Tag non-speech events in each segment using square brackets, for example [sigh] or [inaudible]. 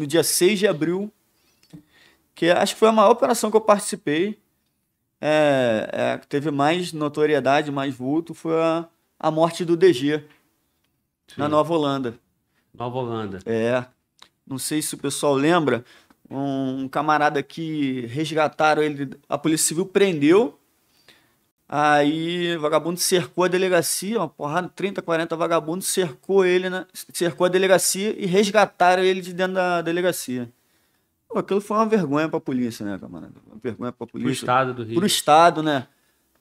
no dia 6 de abril, que acho que foi a maior operação que eu participei, é, é, teve mais notoriedade, mais vulto, foi a, a morte do DG Sim. na Nova Holanda. Nova Holanda. É. Não sei se o pessoal lembra, um camarada que resgataram ele, a Polícia Civil prendeu Aí vagabundo cercou a delegacia, uma porrada, 30, 40 vagabundos cercou ele, na, cercou a delegacia e resgataram ele de dentro da delegacia. Pô, aquilo foi uma vergonha pra polícia, né, camarada? Uma vergonha pra polícia. Pro estado do Rio. Pro estado, né?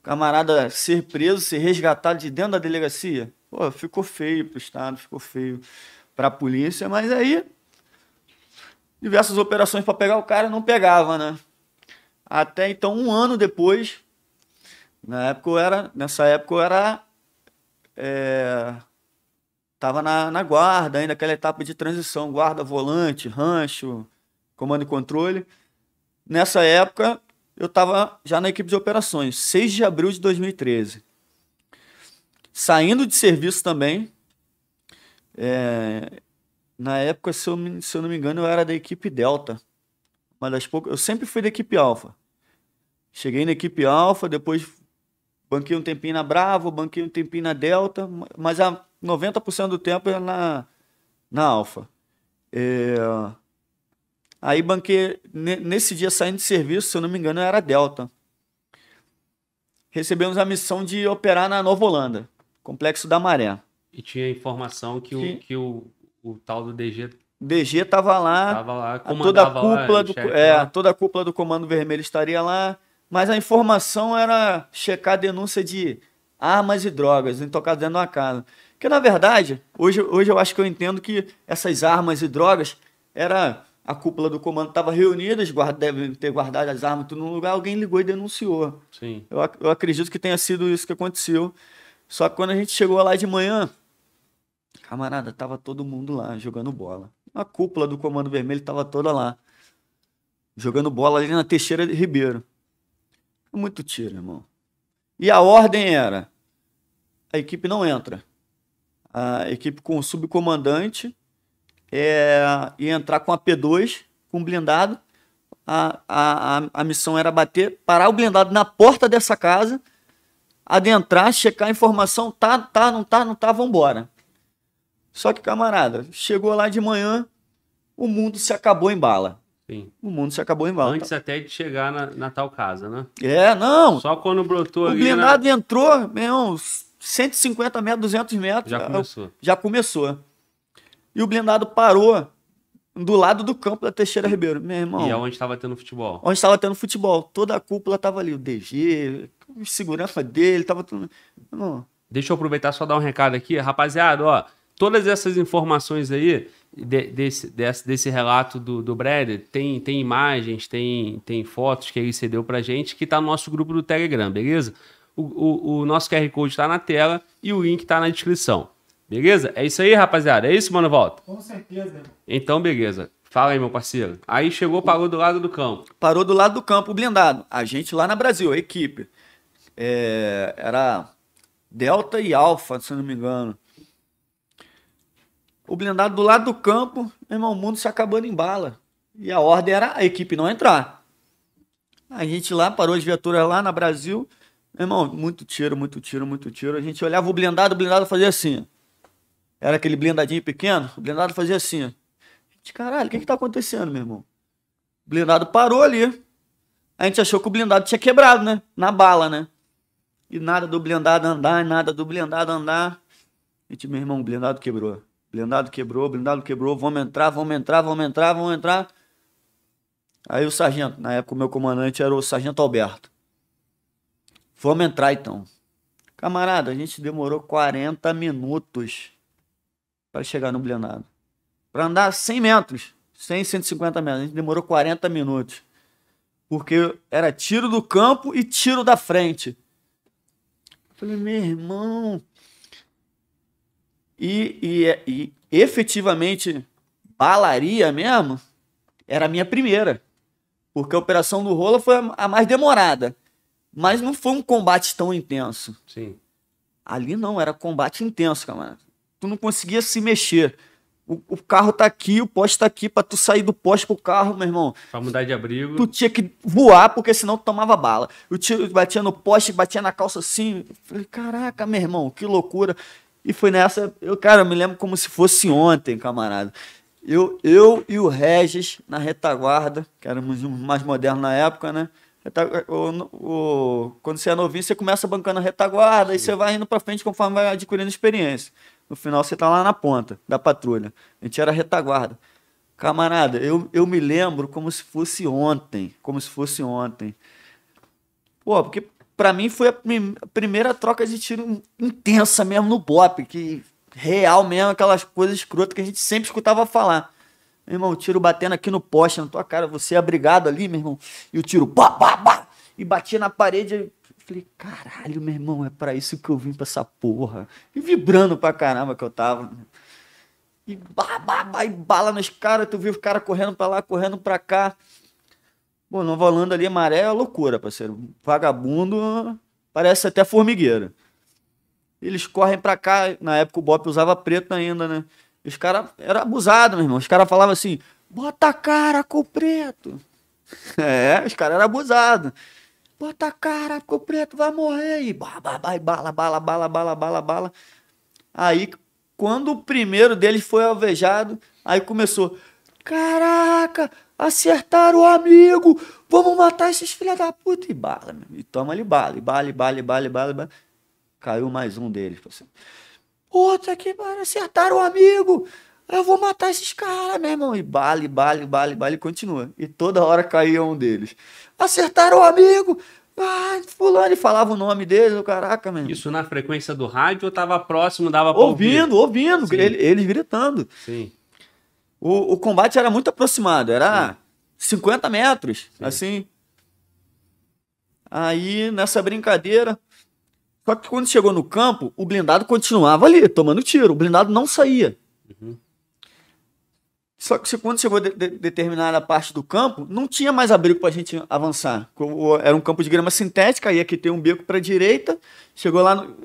Camarada ser preso, ser resgatado de dentro da delegacia. Pô, ficou feio pro estado, ficou feio pra polícia, mas aí diversas operações para pegar o cara não pegava, né? Até então, um ano depois, na época eu era, nessa época eu era, é, tava na, na guarda ainda, aquela etapa de transição, guarda, volante, rancho, comando e controle. Nessa época eu estava já na equipe de operações, 6 de abril de 2013. Saindo de serviço também, é, na época, se eu, se eu não me engano, eu era da equipe Delta. Uma das poucas. Eu sempre fui da equipe Alfa. Cheguei na equipe Alfa, depois Banquei um tempinho na Bravo, banquei um tempinho na Delta, mas a 90% do tempo era é na, na Alfa. É... Aí banquei, nesse dia saindo de serviço, se eu não me engano, era Delta. Recebemos a missão de operar na Nova Holanda, Complexo da Maré. E tinha informação que, que... O, que o, o tal do DG DG estava lá, tava lá a toda a cúpula lá, do, é, lá. toda a cúpula do Comando Vermelho estaria lá. Mas a informação era checar a denúncia de armas e drogas, intocados dentro de uma casa. que na verdade, hoje, hoje eu acho que eu entendo que essas armas e drogas era a cúpula do comando estava reunida, eles devem ter guardado as armas tudo num lugar, alguém ligou e denunciou. Sim. Eu, eu acredito que tenha sido isso que aconteceu. Só que quando a gente chegou lá de manhã, camarada, tava todo mundo lá jogando bola. A cúpula do Comando Vermelho tava toda lá. Jogando bola ali na Teixeira de Ribeiro. É muito tiro, irmão. E a ordem era: a equipe não entra. A equipe com o subcomandante é, ia entrar com a P2, com blindado. A, a, a, a missão era bater, parar o blindado na porta dessa casa, adentrar, checar a informação, tá, tá, não tá, não tá, vambora. Só que, camarada, chegou lá de manhã, o mundo se acabou em bala. Sim. O mundo se acabou em volta. Antes até de chegar na, na tal casa, né? É, não. Só quando brotou o ali. O blindado na... Né? entrou, meu uns 150 metros, 200 metros. Já ah, começou. Já começou. E o blindado parou do lado do campo da Teixeira Ribeiro, meu irmão. E é onde estava tendo futebol. Onde estava tendo futebol. Toda a cúpula estava ali. O DG, segurança dele, estava tudo. Não. Deixa eu aproveitar só dar um recado aqui. Rapaziada, ó todas essas informações aí, de, desse, desse, desse, relato do, do Breder, tem, tem imagens, tem, tem fotos que ele cedeu pra gente, que tá no nosso grupo do Telegram, beleza? O, o, o nosso QR Code tá na tela e o link tá na descrição. Beleza? É isso aí, rapaziada. É isso, mano, volta? Com certeza. Então, beleza. Fala aí, meu parceiro. Aí chegou, parou do lado do campo. Parou do lado do campo, blindado. A gente lá na Brasil, a equipe. É, era Delta e Alfa, se não me engano. O blindado do lado do campo, meu irmão, o mundo se acabando em bala. E a ordem era a equipe não entrar. A gente lá parou as viaturas lá na Brasil. Meu irmão, muito tiro, muito tiro, muito tiro. A gente olhava o blindado, o blindado fazia assim. Era aquele blindadinho pequeno, o blindado fazia assim. A gente, caralho, o que é que tá acontecendo, meu irmão? O blindado parou ali. A gente achou que o blindado tinha quebrado, né? Na bala, né? E nada do blindado andar, nada do blindado andar. A gente, meu irmão, o blindado quebrou. Blindado quebrou, blindado quebrou, vamos entrar, vamos entrar, vamos entrar, vamos entrar. Aí o sargento, na época o meu comandante era o sargento Alberto. Vamos entrar então. Camarada, a gente demorou 40 minutos para chegar no blindado. Para andar 100 metros, 100, 150 metros, a gente demorou 40 minutos. Porque era tiro do campo e tiro da frente. Eu falei, meu irmão, e, e, é, e efetivamente balaria mesmo, era a minha primeira. Porque a operação do Rola foi a, mais demorada. Mas não foi um combate tão intenso. Sim. Ali não, era combate intenso, camarada. Tu não conseguia se mexer. O, o, carro tá aqui, o poste tá aqui, pra tu sair do poste pro carro, meu irmão. Pra mudar de abrigo. Tu tinha que voar, porque senão tu tomava bala. O tiro batia no poste, batia na calça assim. falei, caraca, meu irmão, que loucura. E foi nessa, eu, cara, eu me lembro como se fosse ontem, camarada. Eu, eu e o Regis na retaguarda, que éramos mais modernos na época, né? O, o, quando você é novinho, você começa bancando a retaguarda e você vai indo pra frente conforme vai adquirindo experiência. No final, você tá lá na ponta da patrulha. A gente era retaguarda. Camarada, eu, eu me lembro como se fosse ontem. Como se fosse ontem. Pô, porque para mim foi a prim primeira troca de tiro intensa mesmo no BOP, que real mesmo, aquelas coisas escrotas que a gente sempre escutava falar. Meu irmão, o tiro batendo aqui no poste, na tua cara, você é abrigado ali, meu irmão, e o tiro pá, pá, pá, e batia na parede. Eu falei, caralho, meu irmão, é para isso que eu vim pra essa porra. E vibrando pra caramba que eu tava. E, bah, bah, bah, e bala nos caras, tu viu os caras correndo pra lá, correndo pra cá. Bom, não Holanda ali, maré é loucura, parceiro. Vagabundo parece até formigueira. Eles correm pra cá. Na época o Bop usava preto ainda, né? Os caras eram abusados, meu irmão. Os caras falavam assim: bota a cara com o preto. [laughs] É, os caras eram abusados. Bota a cara com o preto, vai morrer. E bala, bala, bala, bala, bala, bala, bala. Aí, quando o primeiro deles foi alvejado, aí começou. Caraca, acertaram o amigo! Vamos matar esses filha da puta! E bala, meu. e toma ali bala, e bala, e bala, e bala, e bala, e bala. Caiu mais um deles. Assim. Puta que pariu, acertaram o amigo! Eu vou matar esses caras, meu irmão. E bala, e bala, e bala, e bala, e continua. E toda hora caía um deles. Acertaram o amigo! Ah, fulano, e falava o nome dele, oh, caraca, mano. Isso na frequência do rádio ou tava próximo, dava pra ouvindo, ouvir? Ouvindo, ouvindo, eles gritando. Sim o, o combate era muito aproximado, era Sim. 50 metros, Sim. assim. Aí, nessa brincadeira. Só que quando chegou no campo, o blindado continuava ali, tomando tiro. O blindado não saía. Uhum. Só que quando chegou de, de, determinada parte do campo, não tinha mais abrigo para a gente avançar. Era um campo de grama sintética, ia aqui tem um beco para a direita. Chegou lá, no,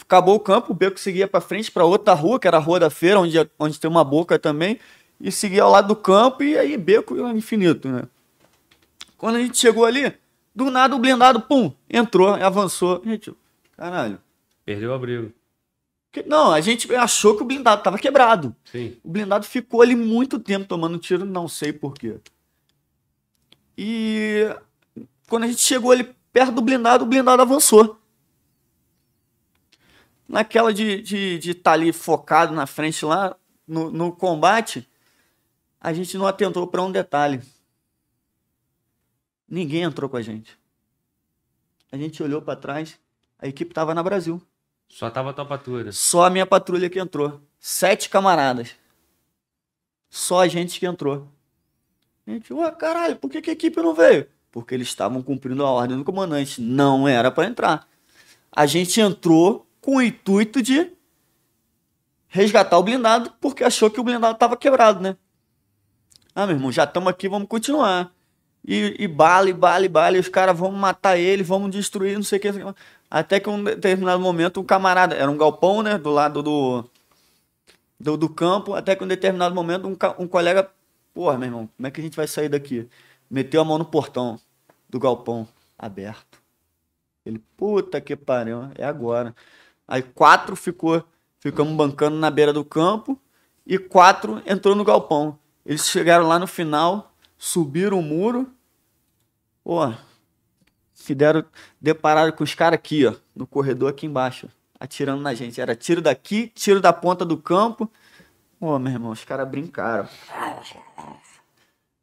acabou o campo, o beco seguia para frente para outra rua, que era a Rua da Feira, onde, onde tem uma boca também e seguia ao lado do campo e aí beco infinito, né? Quando a gente chegou ali, do nada o blindado, pum, entrou, avançou. Gente, caralho. Perdeu o abrigo. Não, a gente achou que o blindado estava quebrado. Sim. O blindado ficou ali muito tempo tomando tiro, não sei porquê. E quando a gente chegou ali perto do blindado, o blindado avançou. Naquela de estar de, de tá ali focado na frente lá, no, no combate, a gente não atentou para um detalhe. Ninguém entrou com a gente. A gente olhou para trás, a equipe tava na Brasil. Só tava a tua patrulha? Só a minha patrulha que entrou. Sete camaradas. Só a gente que entrou. A gente, ué, caralho, por que, que a equipe não veio? Porque eles estavam cumprindo a ordem do comandante. Não era para entrar. A gente entrou com o intuito de resgatar o blindado, porque achou que o blindado tava quebrado, né? Ah, meu irmão, já estamos aqui, vamos continuar. E, e bala, e bala, e bala, e os caras vão matar ele, vamos destruir, não sei o que. Até que um determinado momento, um camarada, era um galpão, né, do lado do, do, do campo, até que um determinado momento, um, um colega, porra, meu irmão, como é que a gente vai sair daqui? Meteu a mão no portão do galpão, aberto. Ele, puta que pariu, é agora. Aí quatro ficou, ficamos bancando na beira do campo e quatro entrou no galpão. Eles chegaram lá no final, subiram o muro. Pô, se deram, depararam com os caras aqui, ó, no corredor aqui embaixo, atirando na gente. Era tiro daqui, tiro da ponta do campo. Pô, meu irmão, os caras brincaram.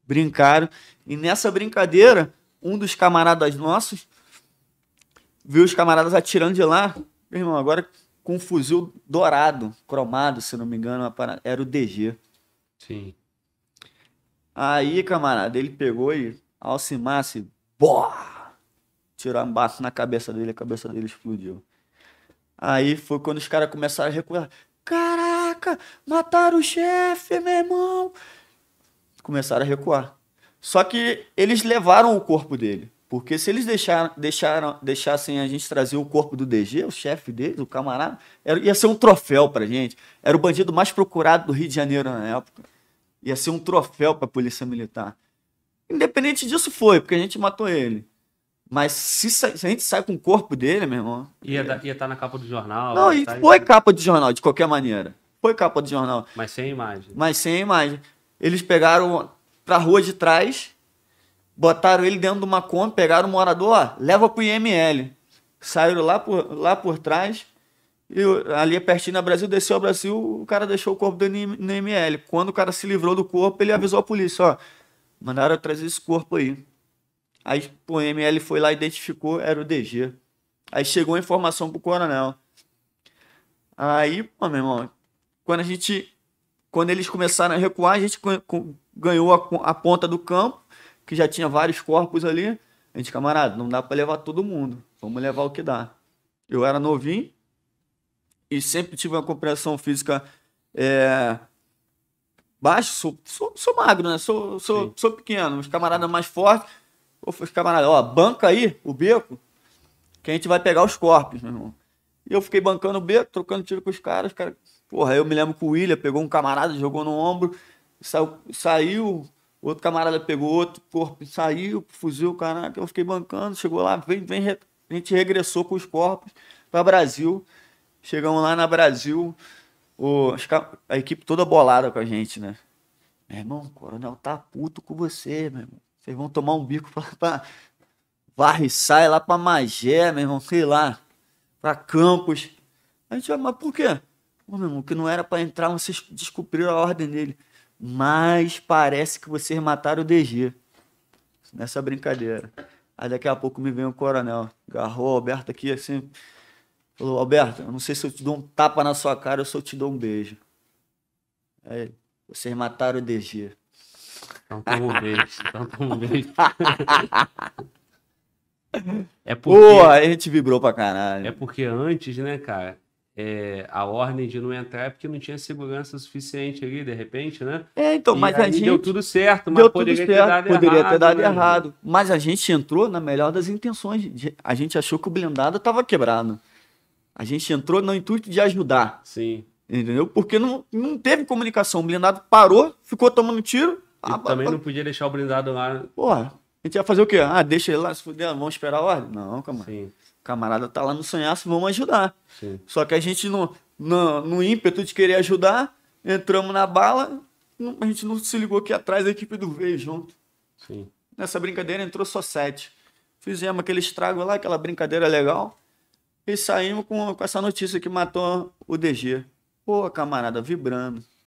Brincaram. E nessa brincadeira, um dos camaradas nossos viu os camaradas atirando de lá. Meu irmão, agora com um fuzil dourado, cromado, se não me engano, era o DG. Sim. Aí, camarada, ele pegou e Alcimasse, boa! Tirou um baço na cabeça dele, a cabeça dele explodiu. Aí foi quando os caras começaram a recuar. Caraca, mataram o chefe, meu irmão! Começaram a recuar. Só que eles levaram o corpo dele. Porque se eles deixaram, deixaram, deixassem a gente trazer o corpo do DG, o chefe dele, o camarada, era, ia ser um troféu pra gente. Era o bandido mais procurado do Rio de Janeiro na época. Ia ser um troféu para a polícia militar. Independente disso foi, porque a gente matou ele. Mas se, se a gente sai com o corpo dele, meu irmão. Ia estar é. tá na capa do jornal. Não, e tá foi capa de jornal, de qualquer maneira. Foi capa de jornal. Mas sem imagem. Mas sem imagem. Eles pegaram pra rua de trás, botaram ele dentro de uma Kombi, pegaram o morador, ó, leva pro IML. Saíram lá por, lá por trás, e ali é pertinho na Brasil, desceu ao Brasil, o cara deixou o corpo do no ML. Quando o cara se livrou do corpo, ele avisou a polícia, ó. Mandaram trazer esse corpo aí. Aí o ML foi lá, identificou, era o DG. Aí chegou a informação pro coronel. Aí, pô, meu irmão, quando a gente. Quando eles começaram a recuar, a gente ganhou a, a ponta do campo, que já tinha vários corpos ali. A gente, camarada, não dá para levar todo mundo. Vamos levar o que dá. Eu era novinho, e sempre tive uma compreensão física é, baixa. Sou, sou, sou, magro, né? Sou, sou, sou pequeno. Os camaradas mais fortes. Os camaradas, ó, banca aí o beco que a gente vai pegar os corpos, meu irmão. E eu fiquei bancando o beco, trocando tiro com os caras. porra, eu me lembro que o William pegou um camarada, jogou no ombro, saiu, saiu outro camarada pegou outro corpo, saiu, fuzil, caraca. Eu fiquei bancando, chegou lá, vem, vem, a gente regressou com os corpos para Brasil. Chegamos lá na Brasil, o, a equipe toda bolada com a gente, né? Meu irmão, o coronel tá puto com você, meu irmão. Vocês vão tomar um bico pra, pra varre sai lá pra Magé, meu irmão, sei lá, pra Campos. A gente vai, ah, mas por quê? Pô, meu irmão, que não era para entrar, vocês descobriram a ordem dele. Mas parece que vocês mataram o DG. Nessa brincadeira. Aí daqui a pouco me vem o coronel. Agarrou o Alberto aqui assim. Falou, Alberto, eu não sei se eu te dou um tapa na sua cara ou se eu te dou um beijo. Aí, vocês mataram o DG. Então toma um beijo. Então um beijo. [laughs] é porque... Pô, a gente vibrou pra caralho. É porque antes, né, cara, é, a ordem de não entrar é porque não tinha segurança suficiente ali, de repente, né? É, então, e mas a gente. Deu tudo certo, mas poderia, certo, ter, dado poderia errado, ter dado né? errado. Mas a gente entrou na melhor das intenções. A gente achou que o blindado tava quebrado. A gente entrou no intuito de ajudar. Sim. Entendeu? Porque não, não teve comunicação. O blindado parou, ficou tomando tiro. Ah, também ah, não podia deixar o blindado lá. Né? Porra, a gente ia fazer o quê? Ah, deixa ele lá, se fuder, vamos esperar a ordem. Não, camarada. Sim. Camarada tá lá no sonhaço, vamos ajudar. Sim. Só que a gente, no, no, no ímpeto de querer ajudar, entramos na bala, a gente não se ligou que atrás da equipe do veio junto. Sim. Nessa brincadeira entrou só sete. Fizemos aquele estrago lá, aquela brincadeira legal. E saímos com, com essa notícia que matou o DG. Pô, camarada, vibrando.